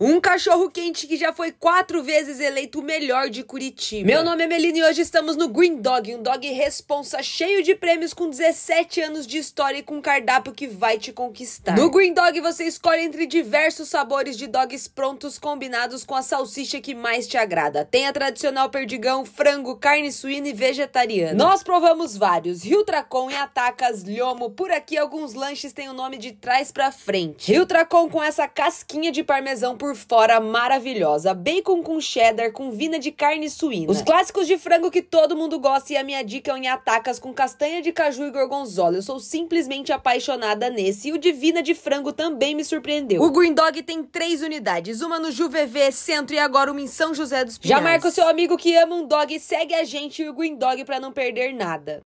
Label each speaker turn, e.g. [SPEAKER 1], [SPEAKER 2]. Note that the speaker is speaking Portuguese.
[SPEAKER 1] Um cachorro quente que já foi quatro vezes eleito o melhor de Curitiba. Meu nome é Melina e hoje estamos no Green Dog, um dog responsa cheio de prêmios com 17 anos de história e com um cardápio que vai te conquistar. No Green Dog você escolhe entre diversos sabores de dogs prontos combinados com a salsicha que mais te agrada. Tem a tradicional perdigão, frango, carne suína e vegetariana. Nós provamos vários, Rio Tracon e Atacas Lhomo. Por aqui alguns lanches têm o nome de trás para frente. Rio Tracon com essa casquinha de parmesão por por fora maravilhosa. Bacon com cheddar, com vina de carne suína. Os clássicos de frango que todo mundo gosta e a minha dica é em atacas com castanha de caju e gorgonzola. Eu sou simplesmente apaixonada nesse. E o de vina de frango também me surpreendeu. O Green Dog tem três unidades. Uma no Juvevê Centro e agora uma em São José dos Pinhais. Já marca o seu amigo que ama um dog e segue a gente e o Green Dog para não perder nada.